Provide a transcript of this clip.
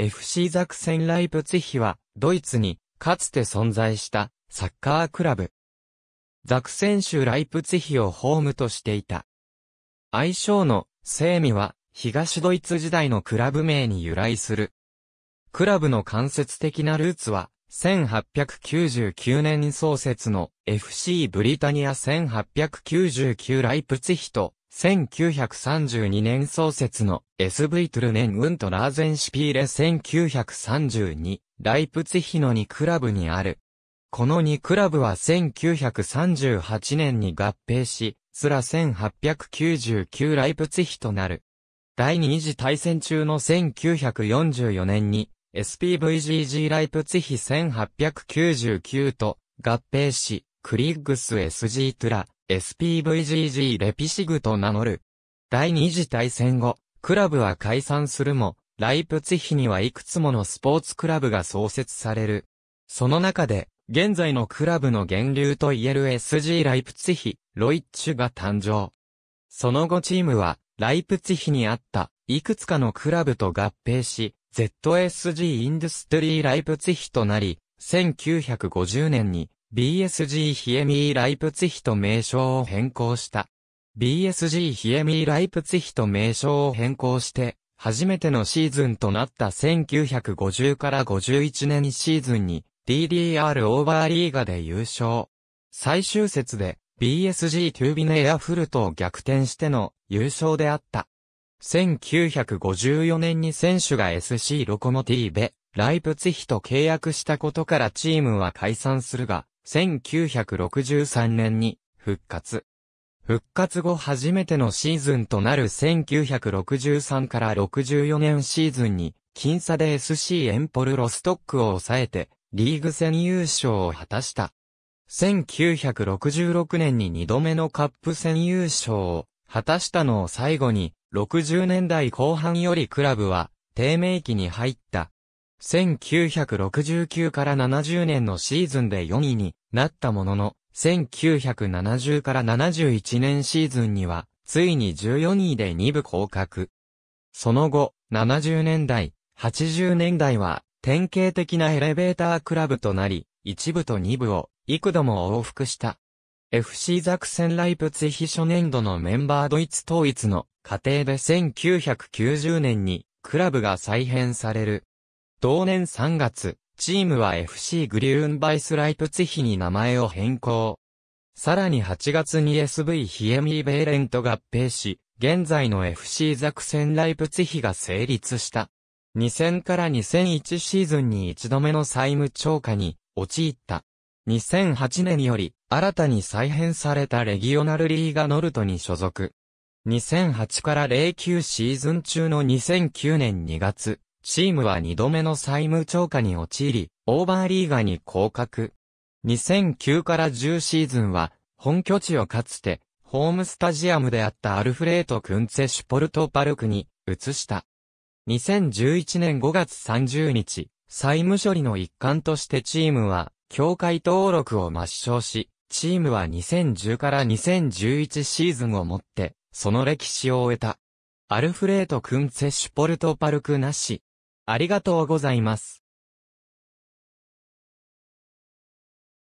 FC ザクセンライプツヒは、ドイツに、かつて存在した、サッカークラブ。ザクセン州ライプツヒをホームとしていた。愛称の、セーミは、東ドイツ時代のクラブ名に由来する。クラブの間接的なルーツは、1899年創設の FC ブリタニア1899ライプツヒと1932年創設の SV トゥルネン・ウント・ラーゼンシピーレ1932ライプツヒの2クラブにある。この2クラブは1938年に合併し、スラ1899ライプツヒとなる。第二次大戦中の1944年に SPVGG ライプツヒ1899と合併し、クリッグス SG トゥラ SPVGG レピシグと名乗る。第二次大戦後、クラブは解散するも、ライプツヒにはいくつものスポーツクラブが創設される。その中で、現在のクラブの源流といえる SG ライプツヒ、ロイッチュが誕生。その後チームは、ライプツヒにあった、いくつかのクラブと合併し、ZSG インドゥストリーライプツヒとなり、1950年に BSG ヒエミー・ライプツヒと名称を変更した。BSG ヒエミー・ライプツヒと名称を変更して、初めてのシーズンとなった1950から51年シーズンに DDR オーバーリーガで優勝。最終節で BSG トゥービネエアフルトを逆転しての優勝であった。1954年に選手が SC ロコモティーベ、ライプツヒと契約したことからチームは解散するが、1963年に復活。復活後初めてのシーズンとなる1963から64年シーズンに、僅差で SC エンポルロストックを抑えて、リーグ戦優勝を果たした。1966年に2度目のカップ戦優勝を果たしたのを最後に、60年代後半よりクラブは低迷期に入った。1969から70年のシーズンで4位になったものの、1970から71年シーズンには、ついに14位で2部降格。その後、70年代、80年代は、典型的なエレベータークラブとなり、1部と2部を幾度も往復した。FC ザクセンライプツヒ初年度のメンバードイツ統一の過程で1990年にクラブが再編される。同年3月、チームは FC グリューンバイスライプツヒに名前を変更。さらに8月に SV ヒエミーベーレンと合併し、現在の FC ザクセンライプツヒが成立した。2000から2001シーズンに一度目の債務超過に陥った。2008年より新たに再編されたレギオナルリーガノルトに所属。2008から09シーズン中の2009年2月、チームは2度目の債務超過に陥り、オーバーリーガに降格。2009から10シーズンは、本拠地をかつて、ホームスタジアムであったアルフレート・クンツェ・シュポルト・パルクに移した。2011年5月30日、債務処理の一環としてチームは、協会登録を抹消し、チームは2010から2011シーズンをもって、その歴史を終えた。アルフレート・クンツェ・シュポルト・パルクなし。ありがとうございます。